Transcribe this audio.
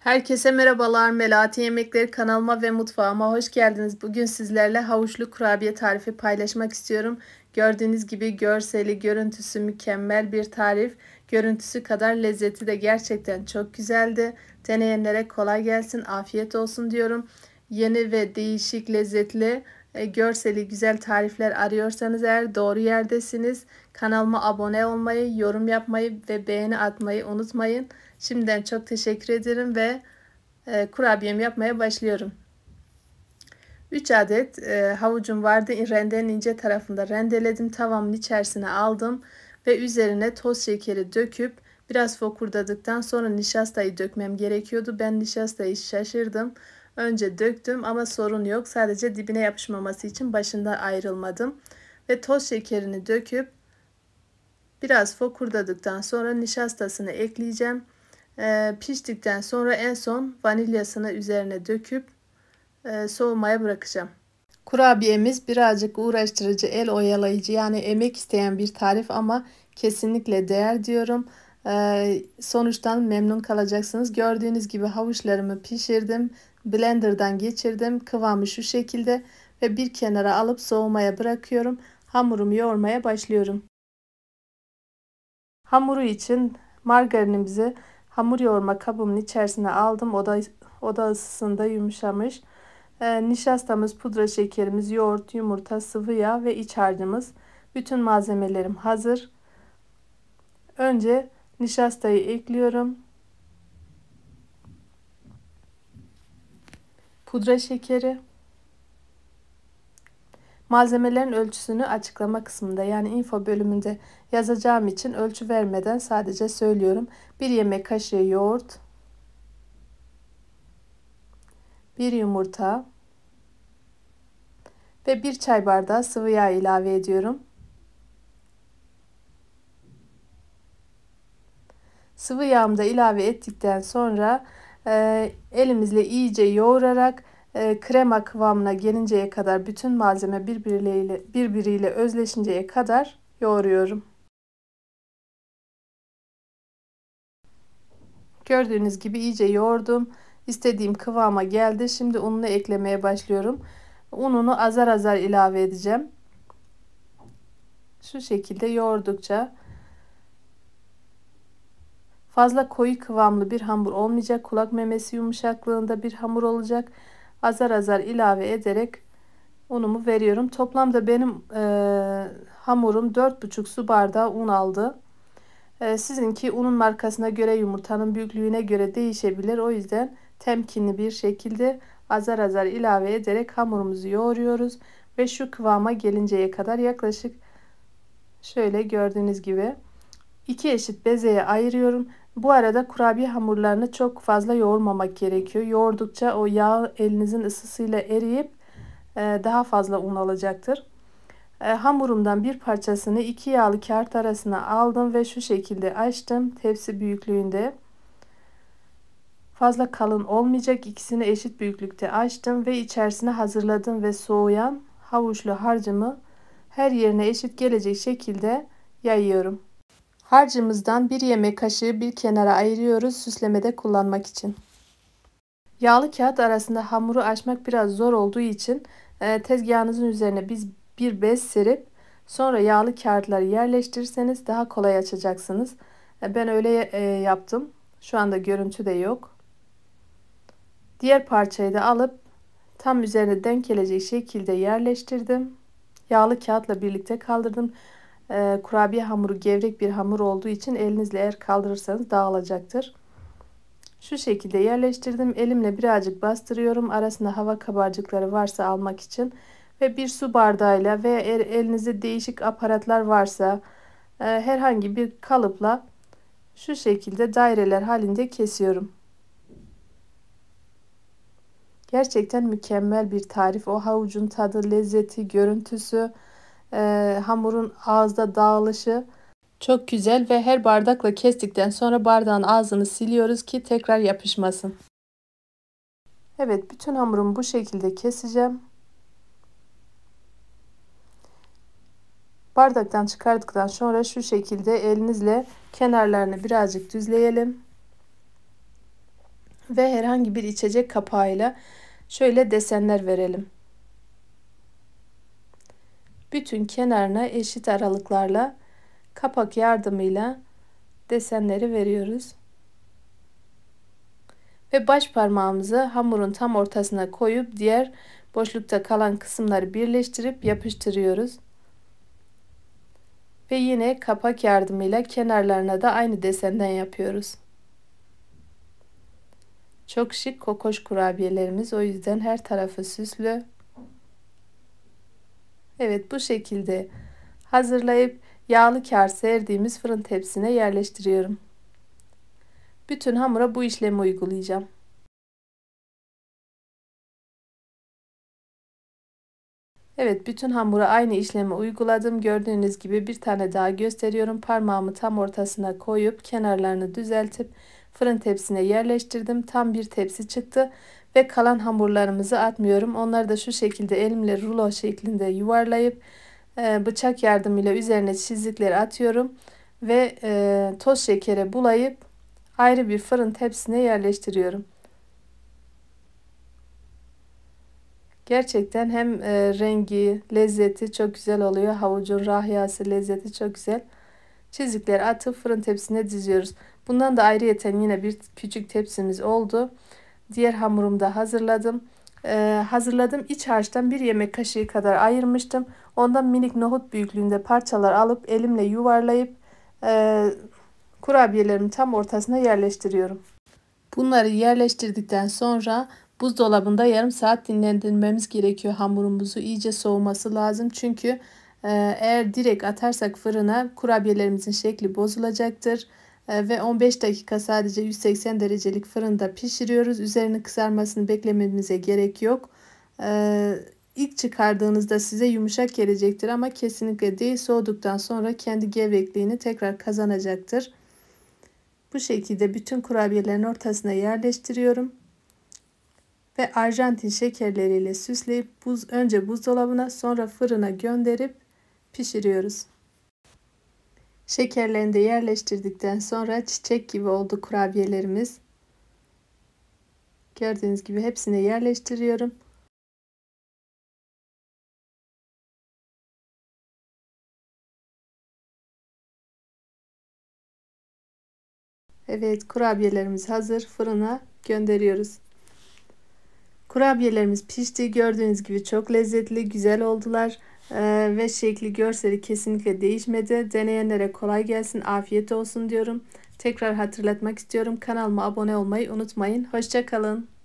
Herkese merhabalar. Melati Yemekleri kanalıma ve mutfağıma hoş geldiniz. Bugün sizlerle havuçlu kurabiye tarifi paylaşmak istiyorum. Gördüğünüz gibi görseli, görüntüsü mükemmel bir tarif. Görüntüsü kadar lezzeti de gerçekten çok güzeldi. Deneyenlere kolay gelsin, afiyet olsun diyorum. Yeni ve değişik lezzetli e, görseli güzel tarifler arıyorsanız eğer doğru yerdesiniz. Kanalıma abone olmayı, yorum yapmayı ve beğeni atmayı unutmayın. Şimdiden çok teşekkür ederim ve e, kurabiyemi yapmaya başlıyorum. 3 adet e, havucum vardı. Rendenin ince tarafında rendeledim. Tavamın içerisine aldım ve üzerine toz şekeri döküp biraz fokurdadıktan sonra nişastayı dökmem gerekiyordu. Ben nişastayı şaşırdım. Önce döktüm ama sorun yok. Sadece dibine yapışmaması için başında ayrılmadım. Ve toz şekerini döküp biraz fokurdadıktan sonra nişastasını ekleyeceğim. Ee, piştikten sonra en son vanilyasını üzerine döküp e, soğumaya bırakacağım. Kurabiyemiz birazcık uğraştırıcı, el oyalayıcı yani emek isteyen bir tarif ama kesinlikle değer diyorum. Ee, sonuçtan memnun kalacaksınız. Gördüğünüz gibi havuçlarımı pişirdim. Blender'dan geçirdim. Kıvamı şu şekilde ve bir kenara alıp soğumaya bırakıyorum. Hamurumu yoğurmaya başlıyorum. Hamuru için margarinimizi Hamur yoğurma kabımın içerisine aldım. Oda, oda ısısında yumuşamış. E, nişastamız, pudra şekerimiz, yoğurt, yumurta, sıvı yağ ve iç harcımız. Bütün malzemelerim hazır. Önce nişastayı ekliyorum. Pudra şekeri. Malzemelerin ölçüsünü açıklama kısmında yani info bölümünde yazacağım için ölçü vermeden sadece söylüyorum. 1 yemek kaşığı yoğurt, 1 yumurta ve 1 çay bardağı sıvı yağ ilave ediyorum. Sıvı yağımı da ilave ettikten sonra e, elimizle iyice yoğurarak e, ee, krema kıvamına gelinceye kadar bütün malzeme birbiriyle, birbiriyle özleşinceye kadar yoğuruyorum. Gördüğünüz gibi iyice yoğurdum. İstediğim kıvama geldi. Şimdi ununu eklemeye başlıyorum. Ununu azar azar ilave edeceğim. Şu şekilde yoğurdukça fazla koyu kıvamlı bir hamur olmayacak. Kulak memesi yumuşaklığında bir hamur olacak azar azar ilave ederek unumu veriyorum. Toplamda benim e, hamurum 4,5 su bardağı un aldı. E, sizinki unun markasına göre yumurtanın büyüklüğüne göre değişebilir. O yüzden temkinli bir şekilde azar azar ilave ederek hamurumuzu yoğuruyoruz. Ve şu kıvama gelinceye kadar yaklaşık şöyle gördüğünüz gibi iki eşit bezeye ayırıyorum. Bu arada kurabiye hamurlarını çok fazla yoğurmamak gerekiyor. Yoğurdukça o yağ elinizin ısısıyla eriyip e, daha fazla un alacaktır. E, hamurumdan bir parçasını iki yağlı kart arasına aldım ve şu şekilde açtım. Tepsi büyüklüğünde fazla kalın olmayacak ikisini eşit büyüklükte açtım ve içerisine hazırladım ve soğuyan havuçlu harcımı her yerine eşit gelecek şekilde yayıyorum. Harcımızdan bir yemek kaşığı bir kenara ayırıyoruz süslemede kullanmak için. Yağlı kağıt arasında hamuru açmak biraz zor olduğu için e, tezgahınızın üzerine biz bir bez serip sonra yağlı kağıtları yerleştirirseniz daha kolay açacaksınız. E, ben öyle e, yaptım. Şu anda görüntü de yok. Diğer parçayı da alıp tam üzerine denk gelecek şekilde yerleştirdim. Yağlı kağıtla birlikte kaldırdım e, kurabiye hamuru gevrek bir hamur olduğu için elinizle eğer kaldırırsanız dağılacaktır. Şu şekilde yerleştirdim. Elimle birazcık bastırıyorum. Arasında hava kabarcıkları varsa almak için ve bir su bardağıyla veya elinizde değişik aparatlar varsa e, herhangi bir kalıpla şu şekilde daireler halinde kesiyorum. Gerçekten mükemmel bir tarif. O havucun tadı, lezzeti, görüntüsü, e, hamurun ağızda dağılışı çok güzel ve her bardakla kestikten sonra bardağın ağzını siliyoruz ki tekrar yapışmasın. Evet bütün hamurumu bu şekilde keseceğim. Bardaktan çıkardıktan sonra şu şekilde elinizle kenarlarını birazcık düzleyelim. Ve herhangi bir içecek kapağıyla şöyle desenler verelim bütün kenarına eşit aralıklarla kapak yardımıyla desenleri veriyoruz. Ve baş parmağımızı hamurun tam ortasına koyup diğer boşlukta kalan kısımları birleştirip yapıştırıyoruz. Ve yine kapak yardımıyla kenarlarına da aynı desenden yapıyoruz. Çok şık kokoş kurabiyelerimiz o yüzden her tarafı süslü. Evet bu şekilde hazırlayıp yağlı kase serdiğimiz fırın tepsine yerleştiriyorum. Bütün hamura bu işlemi uygulayacağım. Evet bütün hamura aynı işlemi uyguladım. Gördüğünüz gibi bir tane daha gösteriyorum. Parmağımı tam ortasına koyup kenarlarını düzeltip fırın tepsine yerleştirdim. Tam bir tepsi çıktı. Ve kalan hamurlarımızı atmıyorum. Onları da şu şekilde elimle rulo şeklinde yuvarlayıp e, bıçak yardımıyla üzerine çizikleri atıyorum. Ve e, toz şekere bulayıp ayrı bir fırın tepsisine yerleştiriyorum. Gerçekten hem e, rengi, lezzeti çok güzel oluyor. Havucun rahyası, lezzeti çok güzel. Çizikleri atıp fırın tepsisine diziyoruz. Bundan da ayrıyeten yine bir küçük tepsimiz oldu. Diğer hamurumu da hazırladım. Ee, hazırladığım iç harçtan bir yemek kaşığı kadar ayırmıştım. Ondan minik nohut büyüklüğünde parçalar alıp elimle yuvarlayıp e, kurabiyelerimi tam ortasına yerleştiriyorum. Bunları yerleştirdikten sonra buzdolabında yarım saat dinlendirmemiz gerekiyor. Hamurumuzu iyice soğuması lazım. Çünkü e, eğer direkt atarsak fırına kurabiyelerimizin şekli bozulacaktır. Ee, ve 15 dakika sadece 180 derecelik fırında pişiriyoruz. Üzerinin kızarmasını beklememize gerek yok. Ee, ilk çıkardığınızda size yumuşak gelecektir ama kesinlikle değil soğuduktan sonra kendi gevrekliğini tekrar kazanacaktır. Bu şekilde bütün kurabiyelerin ortasına yerleştiriyorum. Ve Arjantin şekerleriyle süsleyip buz önce buzdolabına sonra fırına gönderip pişiriyoruz. Şekerlerini de yerleştirdikten sonra çiçek gibi oldu kurabiyelerimiz. Gördüğünüz gibi hepsini yerleştiriyorum. Evet kurabiyelerimiz hazır. Fırına gönderiyoruz. Kurabiyelerimiz pişti. Gördüğünüz gibi çok lezzetli, güzel oldular. Ee, ve şekli görseli kesinlikle değişmedi. Deneyenlere kolay gelsin, afiyet olsun diyorum. Tekrar hatırlatmak istiyorum. Kanalıma abone olmayı unutmayın. Hoşçakalın.